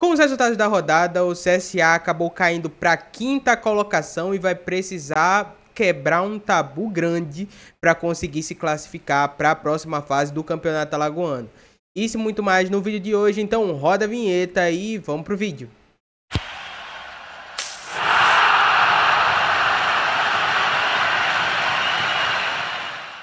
Com os resultados da rodada, o CSA acabou caindo para a quinta colocação e vai precisar quebrar um tabu grande para conseguir se classificar para a próxima fase do Campeonato Alagoano. Isso e muito mais no vídeo de hoje, então roda a vinheta e vamos pro vídeo.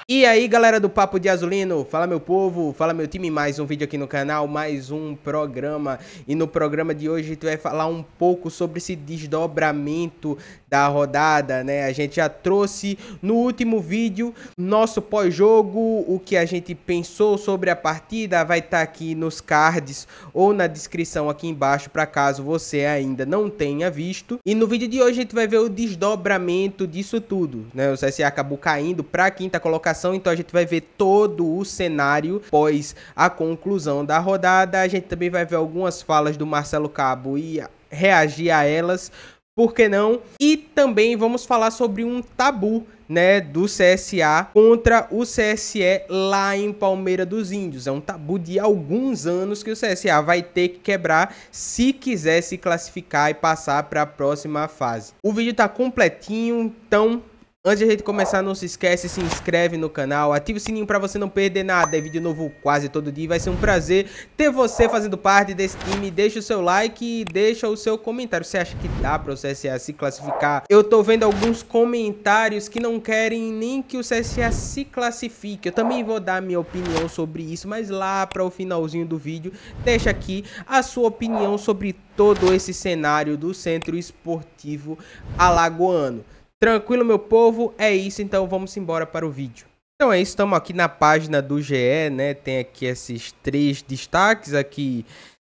E aí galera do Papo de Azulino, fala meu povo, fala meu time, mais um vídeo aqui no canal, mais um programa E no programa de hoje tu vai falar um pouco sobre esse desdobramento da rodada, né A gente já trouxe no último vídeo nosso pós-jogo, o que a gente pensou sobre a partida Vai estar tá aqui nos cards ou na descrição aqui embaixo para caso você ainda não tenha visto E no vídeo de hoje a gente vai ver o desdobramento disso tudo, né O CSA acabou caindo pra quinta colocação classificação, então a gente vai ver todo o cenário após a conclusão da rodada. A gente também vai ver algumas falas do Marcelo Cabo e reagir a elas, por que não? E também vamos falar sobre um tabu né, do CSA contra o CSE lá em Palmeira dos Índios. É um tabu de alguns anos que o CSA vai ter que quebrar se quiser se classificar e passar para a próxima fase. O vídeo está completinho, então Antes de a gente começar, não se esquece, se inscreve no canal, ativa o sininho para você não perder nada. É vídeo novo quase todo dia e vai ser um prazer ter você fazendo parte desse time. Deixa o seu like e deixa o seu comentário. Você acha que dá para o CSA se classificar? Eu tô vendo alguns comentários que não querem nem que o CSA se classifique. Eu também vou dar minha opinião sobre isso, mas lá para o finalzinho do vídeo, deixa aqui a sua opinião sobre todo esse cenário do Centro Esportivo Alagoano. Tranquilo, meu povo? É isso, então vamos embora para o vídeo. Então é isso, estamos aqui na página do GE, né? Tem aqui esses três destaques aqui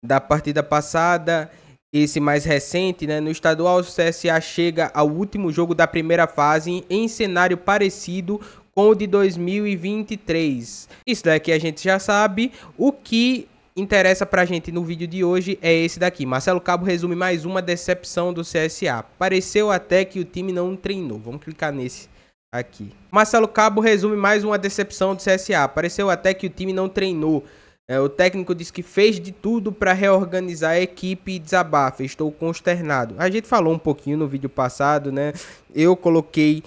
da partida passada, esse mais recente, né? No estadual, o CSA chega ao último jogo da primeira fase em cenário parecido com o de 2023. Isso daqui a gente já sabe o que interessa pra gente no vídeo de hoje é esse daqui. Marcelo Cabo resume mais uma decepção do CSA. Pareceu até que o time não treinou. Vamos clicar nesse aqui. Marcelo Cabo resume mais uma decepção do CSA. Pareceu até que o time não treinou. É, o técnico disse que fez de tudo para reorganizar a equipe e desabafa. Estou consternado. A gente falou um pouquinho no vídeo passado, né? Eu coloquei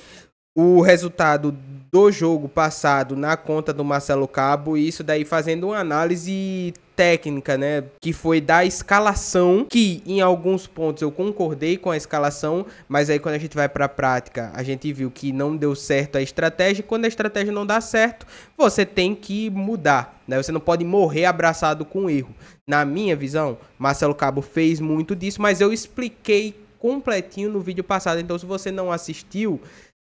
o resultado do jogo passado na conta do Marcelo Cabo, e isso daí fazendo uma análise técnica, né, que foi da escalação, que em alguns pontos eu concordei com a escalação, mas aí quando a gente vai para a prática, a gente viu que não deu certo a estratégia, e quando a estratégia não dá certo, você tem que mudar, né? Você não pode morrer abraçado com um erro. Na minha visão, Marcelo Cabo fez muito disso, mas eu expliquei completinho no vídeo passado. Então, se você não assistiu,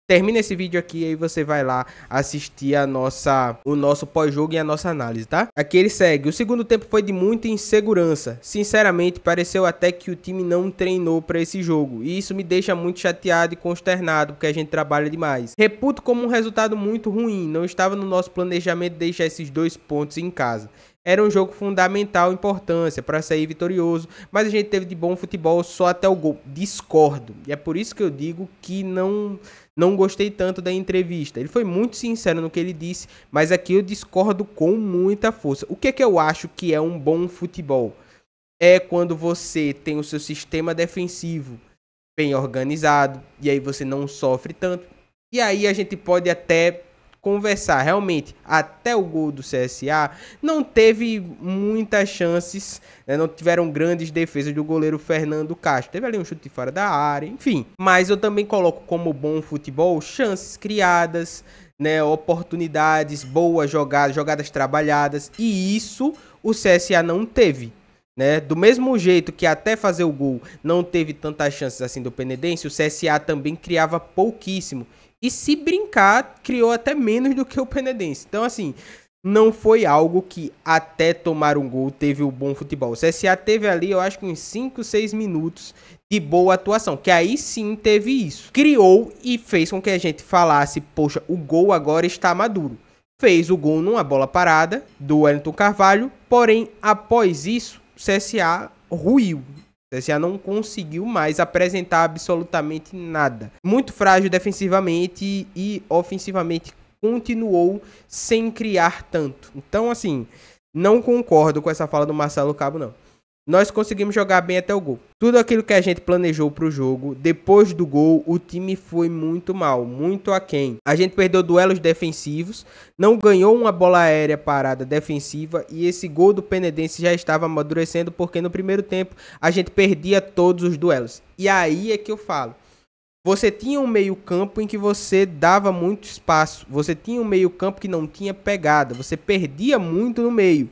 Termina esse vídeo aqui e aí você vai lá assistir a nossa, o nosso pós-jogo e a nossa análise, tá? Aqui ele segue. O segundo tempo foi de muita insegurança. Sinceramente, pareceu até que o time não treinou para esse jogo. E isso me deixa muito chateado e consternado, porque a gente trabalha demais. Reputo como um resultado muito ruim. Não estava no nosso planejamento deixar esses dois pontos em casa era um jogo fundamental, importância para sair vitorioso, mas a gente teve de bom futebol só até o gol. Discordo. E é por isso que eu digo que não não gostei tanto da entrevista. Ele foi muito sincero no que ele disse, mas aqui eu discordo com muita força. O que é que eu acho que é um bom futebol? É quando você tem o seu sistema defensivo bem organizado e aí você não sofre tanto. E aí a gente pode até conversar realmente até o gol do CSA, não teve muitas chances, né? não tiveram grandes defesas do goleiro Fernando Castro. Teve ali um chute fora da área, enfim. Mas eu também coloco como bom futebol chances criadas, né? oportunidades, boas jogadas, jogadas trabalhadas, e isso o CSA não teve. Né? Do mesmo jeito que até fazer o gol não teve tantas chances assim do Penedense, o CSA também criava pouquíssimo. E se brincar, criou até menos do que o Penedense. Então, assim, não foi algo que até tomar um gol teve o um bom futebol. O CSA teve ali, eu acho que uns 5, 6 minutos de boa atuação, que aí sim teve isso. Criou e fez com que a gente falasse, poxa, o gol agora está maduro. Fez o gol numa bola parada do Wellington Carvalho, porém após isso, o CSA ruiu, você já não conseguiu mais apresentar absolutamente nada. Muito frágil defensivamente e ofensivamente continuou sem criar tanto. Então, assim, não concordo com essa fala do Marcelo Cabo, não. Nós conseguimos jogar bem até o gol. Tudo aquilo que a gente planejou para o jogo, depois do gol, o time foi muito mal, muito aquém. A gente perdeu duelos defensivos, não ganhou uma bola aérea parada defensiva e esse gol do Penedense já estava amadurecendo porque no primeiro tempo a gente perdia todos os duelos. E aí é que eu falo. Você tinha um meio-campo em que você dava muito espaço. Você tinha um meio-campo que não tinha pegada. Você perdia muito no meio.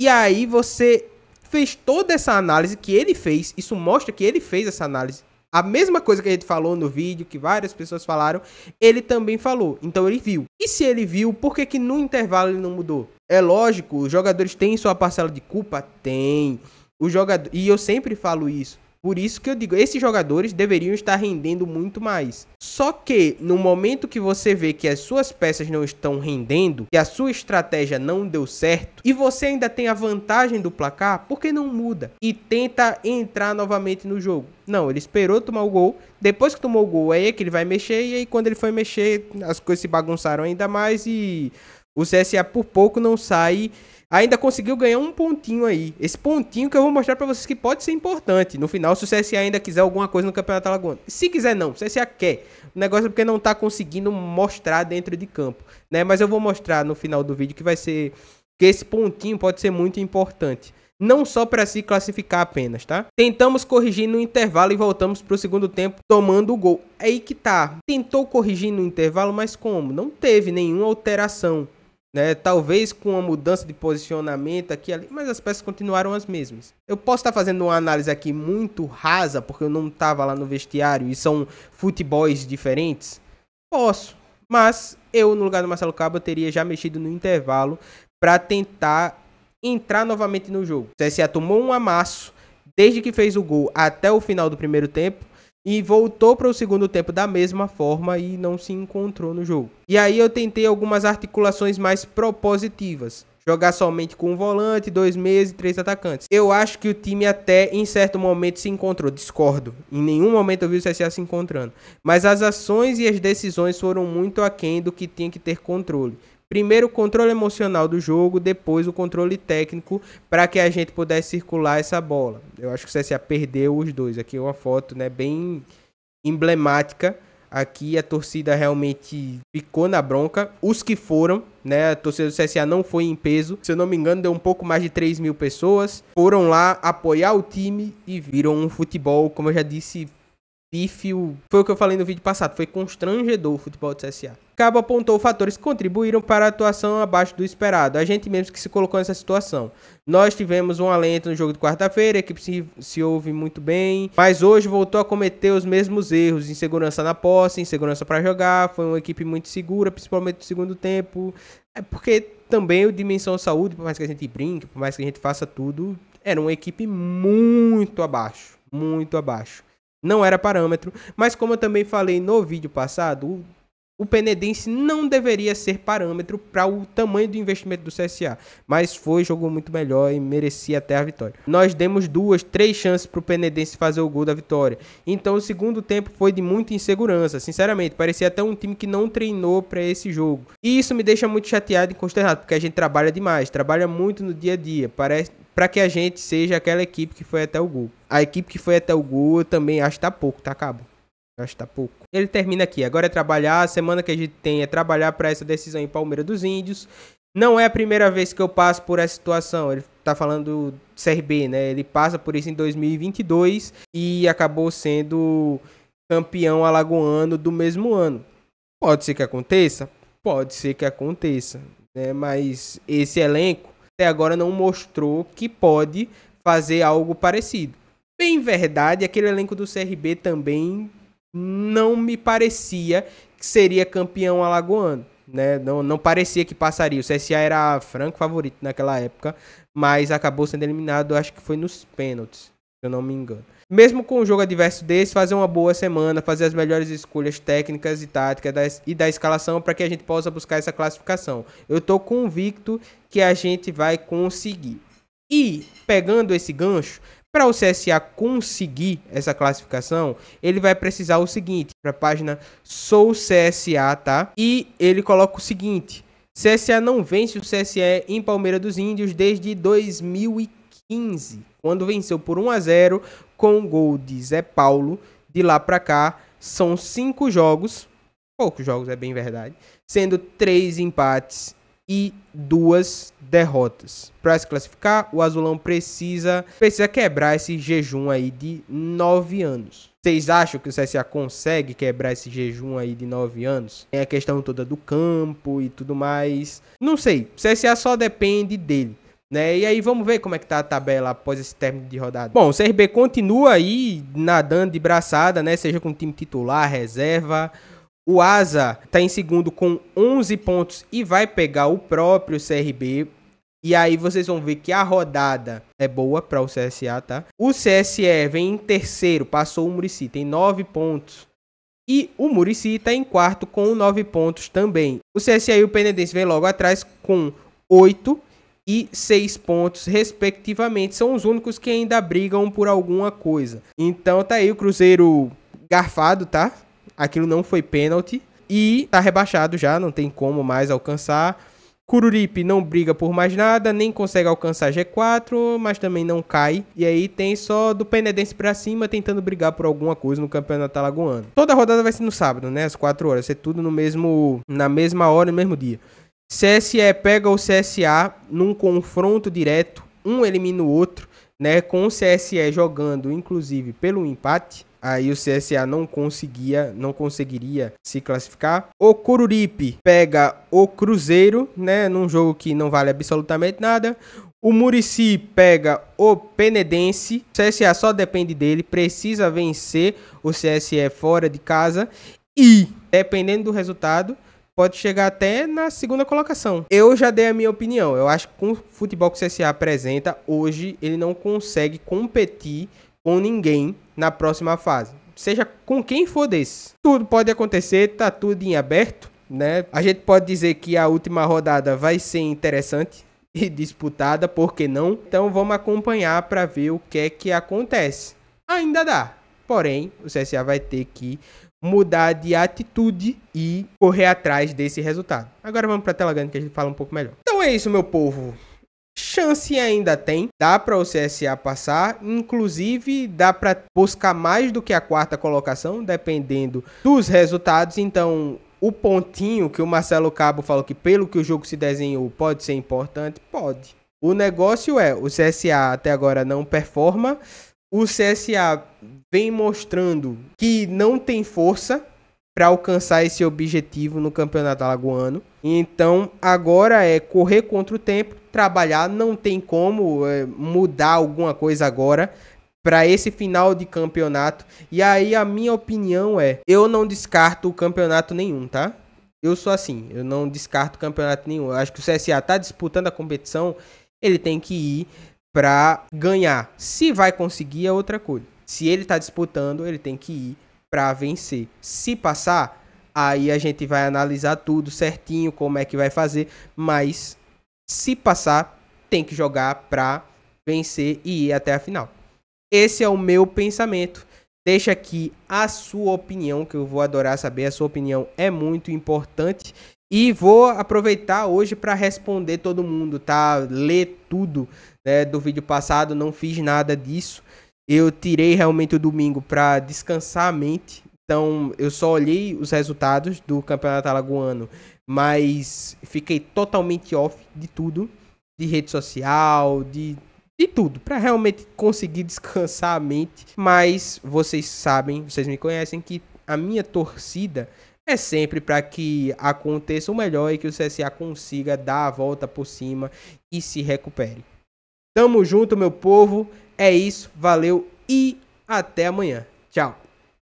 E aí você fez toda essa análise que ele fez, isso mostra que ele fez essa análise. A mesma coisa que a gente falou no vídeo, que várias pessoas falaram, ele também falou. Então ele viu. E se ele viu, por que, que no intervalo ele não mudou? É lógico, os jogadores têm sua parcela de culpa? Tem. O jogador, e eu sempre falo isso. Por isso que eu digo, esses jogadores deveriam estar rendendo muito mais. Só que no momento que você vê que as suas peças não estão rendendo, que a sua estratégia não deu certo e você ainda tem a vantagem do placar, por que não muda e tenta entrar novamente no jogo? Não, ele esperou tomar o gol. Depois que tomou o gol, é aí é que ele vai mexer. E aí, quando ele foi mexer, as coisas se bagunçaram ainda mais. E o CSA por pouco não sai ainda conseguiu ganhar um pontinho aí. Esse pontinho que eu vou mostrar para vocês que pode ser importante. No final, se o CSA ainda quiser alguma coisa no Campeonato Alagoano. Se quiser não, o CSA quer. O negócio é porque não tá conseguindo mostrar dentro de campo, né? Mas eu vou mostrar no final do vídeo que vai ser que esse pontinho pode ser muito importante não só para se classificar apenas, tá? Tentamos corrigir no intervalo e voltamos para o segundo tempo tomando o gol. É aí que tá. Tentou corrigir no intervalo, mas como? Não teve nenhuma alteração. Né? Talvez com uma mudança de posicionamento aqui ali, mas as peças continuaram as mesmas. Eu posso estar fazendo uma análise aqui muito rasa, porque eu não estava lá no vestiário e são futebols diferentes? Posso, mas eu, no lugar do Marcelo Cabo, teria já mexido no intervalo para tentar entrar novamente no jogo. O CSA tomou um amasso desde que fez o gol até o final do primeiro tempo e voltou para o segundo tempo da mesma forma e não se encontrou no jogo. E aí eu tentei algumas articulações mais propositivas. Jogar somente com um volante, dois meias e três atacantes. Eu acho que o time até em certo momento se encontrou. Discordo. Em nenhum momento eu vi o CSA se encontrando. Mas as ações e as decisões foram muito aquém do que tinha que ter controle. Primeiro o controle emocional do jogo, depois o controle técnico para que a gente pudesse circular essa bola. Eu acho que o CSA perdeu os dois. Aqui é uma foto, né, bem emblemática. Aqui a torcida realmente ficou na bronca. Os que foram, né? A torcida do CSA não foi em peso. Se eu não me engano, deu um pouco mais de 3 mil pessoas. Foram lá apoiar o time e viram um futebol, como eu já disse, difícil. Foi o que eu falei no vídeo passado, foi constrangedor o futebol do CSA. Cabo apontou fatores que contribuíram para a atuação abaixo do esperado, a gente mesmo que se colocou nessa situação. Nós tivemos um alento no jogo de quarta-feira, a equipe se, se ouve muito bem, mas hoje voltou a cometer os mesmos erros: insegurança na posse, insegurança para jogar. Foi uma equipe muito segura, principalmente no segundo tempo. É porque também o Dimensão Saúde, por mais que a gente brinque, por mais que a gente faça tudo, era uma equipe muito abaixo muito abaixo não era parâmetro, mas como eu também falei no vídeo passado, o, o Penedense não deveria ser parâmetro para o tamanho do investimento do CSA, mas foi, jogou muito melhor e merecia até a vitória. Nós demos duas, três chances para o Penedense fazer o gol da vitória, então o segundo tempo foi de muita insegurança, sinceramente, parecia até um time que não treinou para esse jogo. E isso me deixa muito chateado e consternado, porque a gente trabalha demais, trabalha muito no dia a dia, parece para que a gente seja aquela equipe que foi até o gol. A equipe que foi até o gol eu também acho que tá pouco, tá, Cabo? acho que tá pouco. Ele termina aqui. Agora é trabalhar. A semana que a gente tem é trabalhar para essa decisão em Palmeira dos Índios. Não é a primeira vez que eu passo por essa situação. Ele tá falando do CRB, né? Ele passa por isso em 2022 e acabou sendo campeão alagoano do mesmo ano. Pode ser que aconteça? Pode ser que aconteça. Né? Mas esse elenco até agora não mostrou que pode fazer algo parecido. Bem verdade, aquele elenco do CRB também não me parecia que seria campeão alagoano. Né? Não, não parecia que passaria. O CSA era franco favorito naquela época, mas acabou sendo eliminado, acho que foi nos pênaltis se eu não me engano. Mesmo com um jogo adverso desse, fazer uma boa semana, fazer as melhores escolhas técnicas e táticas da, e da escalação para que a gente possa buscar essa classificação. Eu estou convicto que a gente vai conseguir. E pegando esse gancho, para o CSA conseguir essa classificação, ele vai precisar o seguinte, para a página Sou CSA, tá? E ele coloca o seguinte: CSA não vence o CSE em Palmeira dos Índios desde 2015. 15, quando venceu por 1 a 0 com o gol de Zé Paulo. De lá para cá, são cinco jogos, poucos jogos, é bem verdade, sendo três empates e duas derrotas. Para se classificar, o Azulão precisa, precisa quebrar esse jejum aí de nove anos. Vocês acham que o CSA consegue quebrar esse jejum aí de 9 anos? Tem a questão toda do campo e tudo mais. Não sei. O CSA só depende dele. Né? E aí vamos ver como é que tá a tabela após esse término de rodada. Bom, o CRB continua aí nadando de braçada, né? Seja com time titular, reserva. O Asa está em segundo com 11 pontos e vai pegar o próprio CRB. E aí vocês vão ver que a rodada é boa para o CSA, tá? O CSE vem em terceiro, passou o Murici, tem 9 pontos. E o Murici está em quarto com 9 pontos também. O CSA e o Penedense vem logo atrás com 8 e 6 pontos, respectivamente. São os únicos que ainda brigam por alguma coisa. Então tá aí o Cruzeiro garfado, tá? Aquilo não foi pênalti. E tá rebaixado já, não tem como mais alcançar. Cururipe não briga por mais nada, nem consegue alcançar G4, mas também não cai. E aí tem só do Penedense pra cima tentando brigar por alguma coisa no campeonato alagoano. Toda rodada vai ser no sábado, né? Às 4 horas, vai ser tudo no mesmo na mesma hora, no mesmo dia. CSE pega o CSA num confronto direto, um elimina o outro, né? Com o CSE jogando, inclusive, pelo empate. Aí o CSA não conseguia, não conseguiria se classificar. O Cururipe pega o Cruzeiro, né? Num jogo que não vale absolutamente nada. O Murici pega o Penedense. O CSA só depende dele. Precisa vencer o CSE fora de casa. E, dependendo do resultado, pode chegar até na segunda colocação. Eu já dei a minha opinião. Eu acho que com o futebol que o CSA apresenta, hoje ele não consegue competir com ninguém na próxima fase. Seja com quem for desse. Tudo pode acontecer, tá tudo em aberto, né? A gente pode dizer que a última rodada vai ser interessante e disputada, por que não? Então vamos acompanhar para ver o que é que acontece. Ainda dá. Porém, o CSA vai ter que mudar de atitude e correr atrás desse resultado. Agora vamos para tela grande que a gente fala um pouco melhor. Então é isso, meu povo. Chance ainda tem, dá para o CSA passar, inclusive dá para buscar mais do que a quarta colocação, dependendo dos resultados. Então, o pontinho que o Marcelo Cabo falou que pelo que o jogo se desenhou pode ser importante, pode. O negócio é, o CSA até agora não performa, o CSA vem mostrando que não tem força para alcançar esse objetivo no campeonato alagoano. Então agora é correr contra o tempo, trabalhar, não tem como é, mudar alguma coisa agora para esse final de campeonato. E aí a minha opinião é, eu não descarto o campeonato nenhum, tá? Eu sou assim, eu não descarto campeonato nenhum. Eu acho que o CSA tá disputando a competição, ele tem que ir para ganhar. Se vai conseguir é outra coisa. Se ele está disputando, ele tem que ir para vencer. Se passar, aí a gente vai analisar tudo certinho, como é que vai fazer, mas se passar, tem que jogar para vencer e ir até a final. Esse é o meu pensamento. Deixa aqui a sua opinião, que eu vou adorar saber. A sua opinião é muito importante. E vou aproveitar hoje para responder todo mundo, tá? Ler tudo né, do vídeo passado, não fiz nada disso. Eu tirei realmente o domingo para descansar a mente. Então, eu só olhei os resultados do Campeonato Alagoano, mas fiquei totalmente off de tudo, de rede social, de de tudo, para realmente conseguir descansar a mente, mas vocês sabem, vocês me conhecem que a minha torcida é sempre para que aconteça o melhor e que o CSA consiga dar a volta por cima e se recupere. Tamo junto, meu povo. É isso, valeu e até amanhã. Tchau.